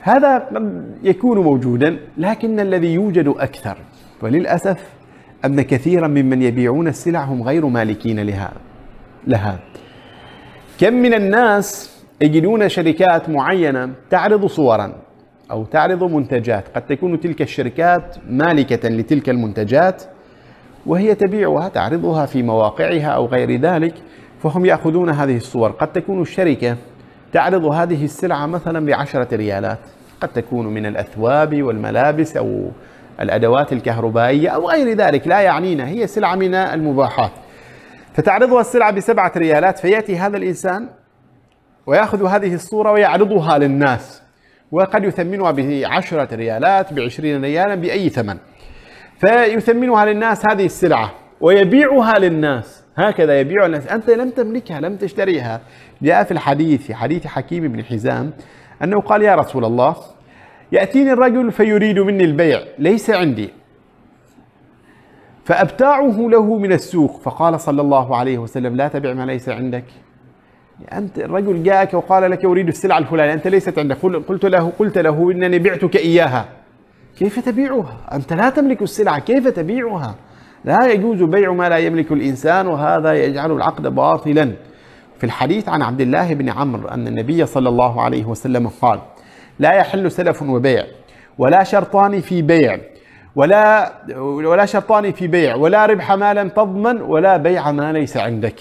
هذا قد يكون موجودا لكن الذي يوجد أكثر وللأسف أن كثيرا ممن يبيعون السلع هم غير مالكين لها لها كم من الناس يجدون شركات معينة تعرض صورا أو تعرض منتجات قد تكون تلك الشركات مالكة لتلك المنتجات وهي تبيعها تعرضها في مواقعها أو غير ذلك فهم يأخذون هذه الصور قد تكون الشركة تعرض هذه السلعة مثلا بعشرة ريالات قد تكون من الأثواب والملابس أو الأدوات الكهربائية أو غير ذلك لا يعنينا هي سلعة من المباحات فتعرضها السلعة بسبعة ريالات فيأتي هذا الإنسان ويأخذ هذه الصورة ويعرضها للناس وقد يثمنها بعشرة ريالات بعشرين ريالا بأي ثمن فيثمنها للناس هذه السلعة ويبيعها للناس هكذا يبيع الناس أنت لم تملكها لم تشتريها جاء في الحديث في حديث حكيم بن حزام أنه قال يا رسول الله يأتيني الرجل فيريد مني البيع ليس عندي فأبتاعه له من السوق فقال صلى الله عليه وسلم لا تبع ما ليس عندك أنت الرجل جاءك وقال لك أريد السلعة الفلانية أنت ليست عندك قلت له قلت له إنني بعتك إياها كيف تبيعها؟ أنت لا تملك السلعة كيف تبيعها؟ لا يجوز بيع ما لا يملك الإنسان وهذا يجعل العقد باطلا في الحديث عن عبد الله بن عمرو أن النبي صلى الله عليه وسلم قال لا يحل سلف وبيع ولا شرطان في بيع ولا ولا شرطان في بيع ولا ربح ما لم تضمن ولا بيع ما ليس عندك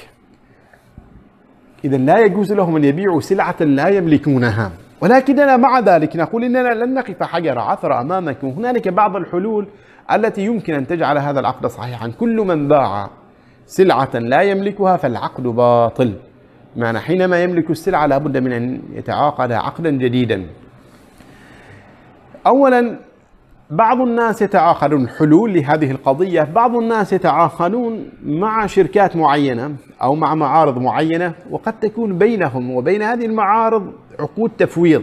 إذا لا يجوز لهم أن يبيعوا سلعة لا يملكونها ولكننا مع ذلك نقول إننا لن نقف حجر عثر أمامكم هنالك بعض الحلول التي يمكن أن تجعل هذا العقد صحيحا كل من باع سلعة لا يملكها فالعقد باطل معنى حينما يملك السلعة لابد من أن يتعاقد عقدا جديدا أولا بعض الناس يتعاقدون حلول لهذه القضية بعض الناس يتعاقدون مع شركات معينة أو مع معارض معينة وقد تكون بينهم وبين هذه المعارض عقود تفويض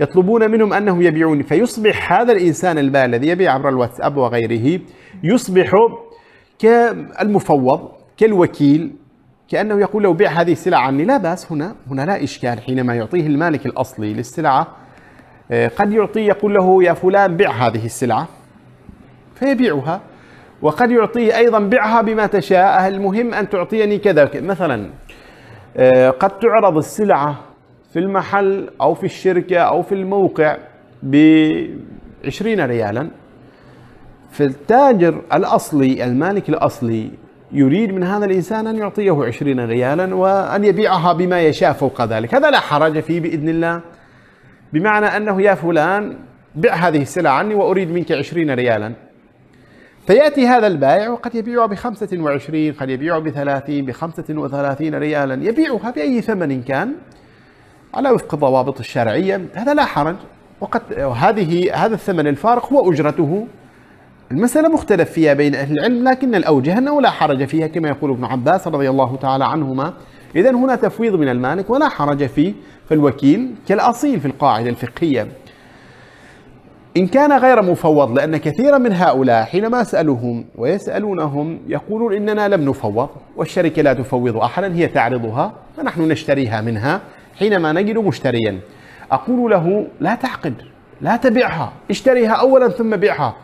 يطلبون منهم أنهم يبيعوني فيصبح هذا الإنسان البائع الذي يبيع عبر الواتساب وغيره يصبح كالمفوض كالوكيل كأنه يقول له بيع هذه السلعة عني لا بأس هنا هنا لا إشكال حينما يعطيه المالك الأصلي للسلعة آه، قد يعطيه يقول له يا فلان بع هذه السلعة فيبيعها وقد يعطيه أيضا بعها بما تشاء المهم أن تعطيني كذا مثلا آه، قد تعرض السلعة في المحل أو في الشركة أو في الموقع ب 20 ريالا فالتاجر الأصلي المالك الأصلي يريد من هذا الإنسان أن يعطيه 20 ريالا وأن يبيعها بما يشاء فوق ذلك هذا لا حرج فيه بإذن الله بمعنى أنه يا فلان بع هذه السلعة عني وأريد منك 20 ريالا فيأتي هذا البائع وقد يبيعها بخمسة وعشرين قد يبيعها بثلاثين بخمسة وثلاثين ريالا يبيعها بأي ثمن كان على وفق الضوابط الشرعيه هذا لا حرج وقد هذه هذا الثمن الفارق هو اجرته المسألة مختلف فيها بين أهل العلم لكن الأوجه أنه لا حرج فيها كما يقول ابن عباس رضي الله تعالى عنهما إذا هنا تفويض من المالك ولا حرج فيه فالوكيل كالأصيل في القاعدة الفقهية إن كان غير مفوض لأن كثيرا من هؤلاء حينما أسألهم ويسألونهم يقولون إننا لم نفوض والشركة لا تفوض أحدا هي تعرضها فنحن نشتريها منها حينما نجد مشتريا أقول له لا تعقد لا تبعها اشتريها أولا ثم بيعها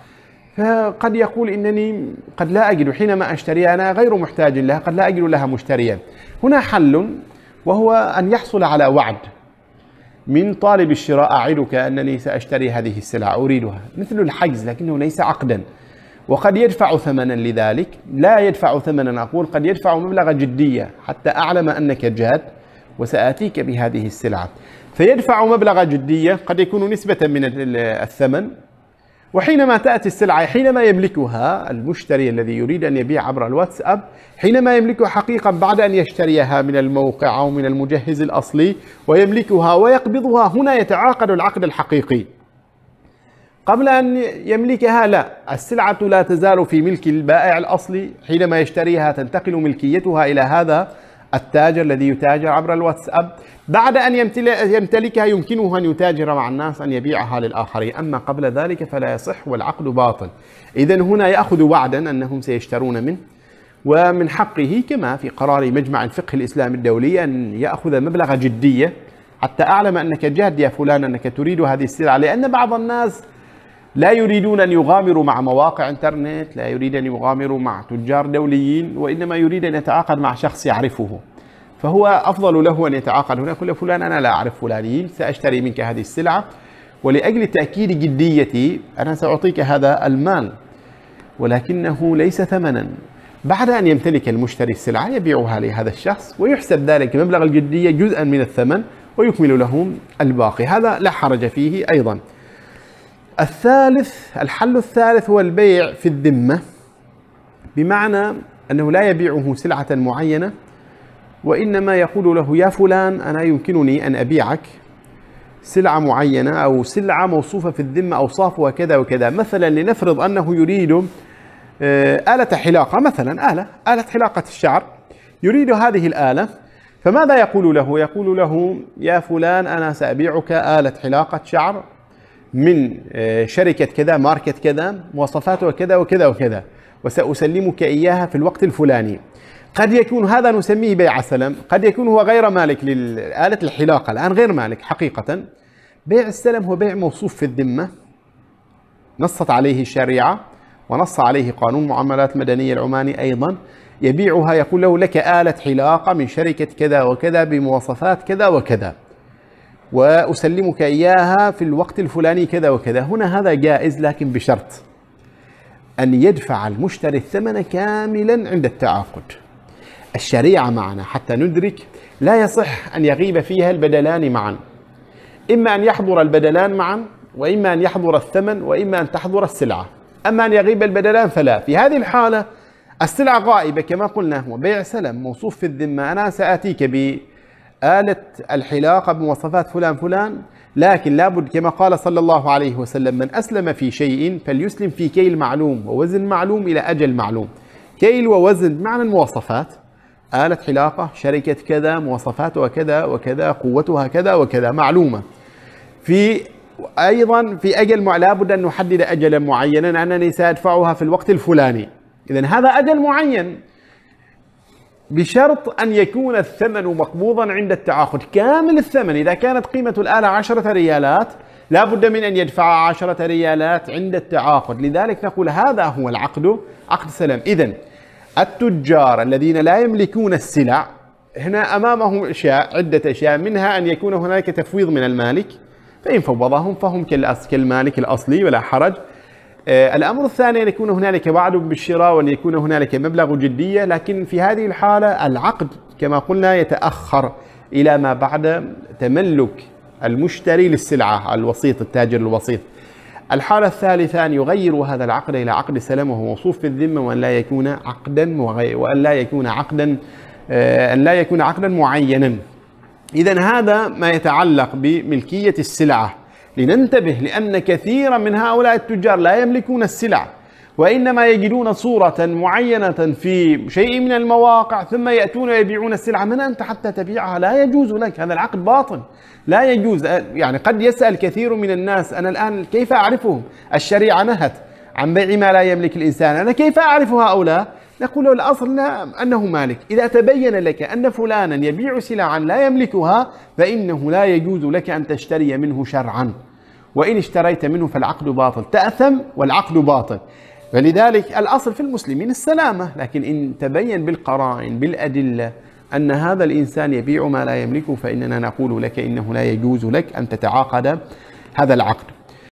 فقد يقول انني قد لا اجد حينما اشتريها انا غير محتاج لها قد لا اجد لها مشتريا. هنا حل وهو ان يحصل على وعد من طالب الشراء اعدك انني ساشتري هذه السلعه اريدها، مثل الحجز لكنه ليس عقدا. وقد يدفع ثمنا لذلك، لا يدفع ثمنا اقول قد يدفع مبلغ جديه حتى اعلم انك جاد وسآتيك بهذه السلعة فيدفع مبلغ جدية قد يكون نسبة من الثمن وحينما تأتي السلعة حينما يملكها المشتري الذي يريد أن يبيع عبر الواتساب حينما يملكها حقيقة بعد أن يشتريها من الموقع أو من المجهز الأصلي ويملكها ويقبضها هنا يتعاقد العقد الحقيقي قبل أن يملكها لا السلعة لا تزال في ملك البائع الأصلي حينما يشتريها تنتقل ملكيتها إلى هذا التاجر الذي يتاجر عبر الواتساب بعد أن يمتلكها يمكنه أن يتاجر مع الناس أن يبيعها للآخرين أما قبل ذلك فلا يصح والعقد باطل إذا هنا يأخذ وعدا أنهم سيشترون منه ومن حقه كما في قرار مجمع الفقه الإسلامي الدولي أن يأخذ مبلغ جدية حتى أعلم أنك جاد يا فلان أنك تريد هذه السلعة لأن بعض الناس لا يريدون أن يغامروا مع مواقع انترنت لا يريد أن يغامروا مع تجار دوليين وإنما يريد أن يتعاقد مع شخص يعرفه فهو أفضل له أن يتعاقد هنا يقول فلان أنا لا أعرف فلانيين سأشتري منك هذه السلعة ولأجل تأكيد جديتي أنا سأعطيك هذا المال ولكنه ليس ثمنا بعد أن يمتلك المشتري السلعة يبيعها لهذا الشخص ويحسب ذلك مبلغ الجدية جزءا من الثمن ويكمل له الباقي هذا لا حرج فيه أيضا الثالث الحل الثالث هو البيع في الذمة بمعنى أنه لا يبيعه سلعة معينة وإنما يقول له يا فلان أنا يمكنني أن أبيعك سلعة معينة أو سلعة موصوفة في الذمة أوصافها كذا وكذا مثلا لنفرض أنه يريد آه، آلة حلاقة مثلا آلة آلة حلاقة الشعر يريد هذه الآلة فماذا يقول له؟ يقول له يا فلان أنا سأبيعك آلة حلاقة شعر من آه، شركة كذا ماركة كذا مواصفاته كذا وكذا وكذا وسأسلمك إياها في الوقت الفلاني قد يكون هذا نسميه بيع السلم قد يكون هو غير مالك لآلة الحلاقة الآن غير مالك حقيقة بيع السلم هو بيع موصوف في الذمة نصت عليه الشريعة ونص عليه قانون المعاملات المدنية العماني أيضا يبيعها يقول له لك آلة حلاقة من شركة كذا وكذا بمواصفات كذا وكذا وأسلمك إياها في الوقت الفلاني كذا وكذا هنا هذا جائز لكن بشرط أن يدفع المشتري الثمن كاملا عند التعاقد الشريعة معنا حتى ندرك لا يصح أن يغيب فيها البدلان معا إما أن يحضر البدلان معا وإما أن يحضر الثمن وإما أن تحضر السلعة أما أن يغيب البدلان فلا في هذه الحالة السلعة غائبة كما قلنا وبيع سلم موصوف في الذمة أنا سآتيك بي آلة الحلاقة بمواصفات فلان فلان لكن لابد كما قال صلى الله عليه وسلم من أسلم في شيء فليسلم في كيل معلوم ووزن معلوم إلى أجل معلوم كيل ووزن معنى المواصفات آلة حلاقة شركة كذا مواصفاتها كذا وكذا قوتها كذا وكذا معلومة في أيضا في أجل مع لابد أن نحدد أجلا معينا أنني سأدفعها في الوقت الفلاني إذا هذا أجل معين بشرط أن يكون الثمن مقبوضا عند التعاقد كامل الثمن إذا كانت قيمة الآلة عشرة ريالات لا بد من أن يدفع عشرة ريالات عند التعاقد لذلك نقول هذا هو العقد عقد سلام إذا التجار الذين لا يملكون السلع هنا أمامهم أشياء عدة أشياء منها أن يكون هناك تفويض من المالك فإن فوضهم فهم كالمالك الأصلي ولا حرج آه، الأمر الثاني أن يكون هنالك وعد بالشراء وأن يكون هنالك مبلغ جدية لكن في هذه الحالة العقد كما قلنا يتأخر إلى ما بعد تملك المشتري للسلعة الوسيط التاجر الوسيط الحالة الثالثة أن يغيروا هذا العقد إلى عقد سلم وهو موصوف في الذمة وأن لا يكون عقدا وأن لا يكون عقدا آه، أن لا يكون عقدا معينا إذا هذا ما يتعلق بملكية السلعة لننتبه لأن كثيرا من هؤلاء التجار لا يملكون السلع وإنما يجدون صورة معينة في شيء من المواقع ثم يأتون يبيعون السلعة من أنت حتى تبيعها لا يجوز لك هذا العقد باطل لا يجوز يعني قد يسأل كثير من الناس أنا الآن كيف أعرفهم الشريعة نهت عن بيع ما لا يملك الإنسان أنا كيف أعرف هؤلاء نقول الأصل لا أنه مالك إذا تبين لك أن فلانا يبيع سلعا لا يملكها فإنه لا يجوز لك أن تشتري منه شرعا وإن اشتريت منه فالعقد باطل تأثم والعقد باطل فلذلك الأصل في المسلمين السلامة لكن إن تبين بالقرائن بالأدلة أن هذا الإنسان يبيع ما لا يملكه فإننا نقول لك إنه لا يجوز لك أن تتعاقد هذا العقد